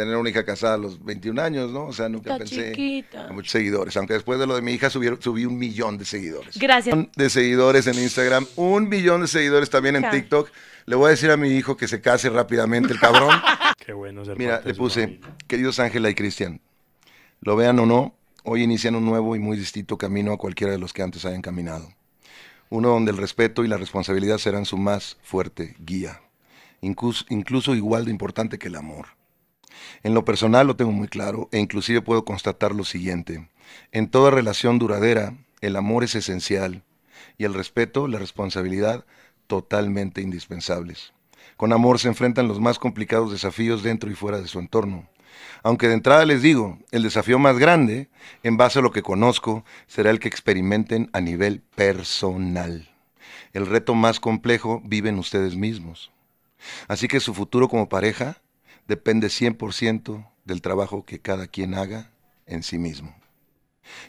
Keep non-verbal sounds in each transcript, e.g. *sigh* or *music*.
tener una hija casada a los 21 años, ¿no? O sea, nunca pensé muchos seguidores. Aunque después de lo de mi hija subí un millón de seguidores. Gracias. Un millón de seguidores en Instagram, un millón de seguidores también en TikTok. Le voy a decir a mi hijo que se case rápidamente, el cabrón. *laughs* Qué bueno ser Mira, le puse, queridos Ángela y Cristian, lo vean o no, hoy inician un nuevo y muy distinto camino a cualquiera de los que antes hayan caminado. Uno donde el respeto y la responsabilidad serán su más fuerte guía, incluso igual de importante que el amor. En lo personal lo tengo muy claro e inclusive puedo constatar lo siguiente. En toda relación duradera, el amor es esencial y el respeto, la responsabilidad, totalmente indispensables. Con amor se enfrentan los más complicados desafíos dentro y fuera de su entorno. Aunque de entrada les digo, el desafío más grande, en base a lo que conozco, será el que experimenten a nivel personal. El reto más complejo viven ustedes mismos. Así que su futuro como pareja depende 100% del trabajo que cada quien haga en sí mismo.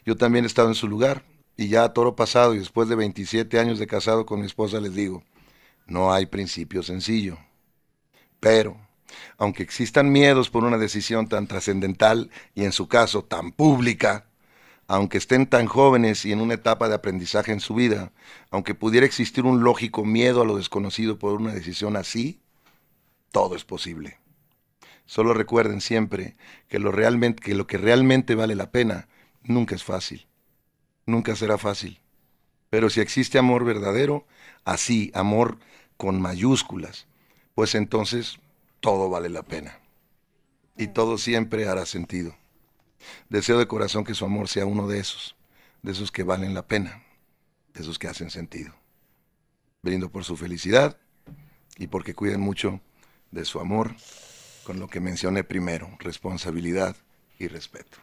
Yo también he estado en su lugar y ya a toro pasado y después de 27 años de casado con mi esposa les digo, no hay principio sencillo. Pero, aunque existan miedos por una decisión tan trascendental y en su caso tan pública, aunque estén tan jóvenes y en una etapa de aprendizaje en su vida, aunque pudiera existir un lógico miedo a lo desconocido por una decisión así, todo es posible. Solo recuerden siempre que lo, realmente, que lo que realmente vale la pena nunca es fácil. Nunca será fácil. Pero si existe amor verdadero, así, amor con mayúsculas, pues entonces todo vale la pena. Y todo siempre hará sentido. Deseo de corazón que su amor sea uno de esos, de esos que valen la pena, de esos que hacen sentido. Brindo por su felicidad y porque cuiden mucho de su amor con lo que mencioné primero, responsabilidad y respeto.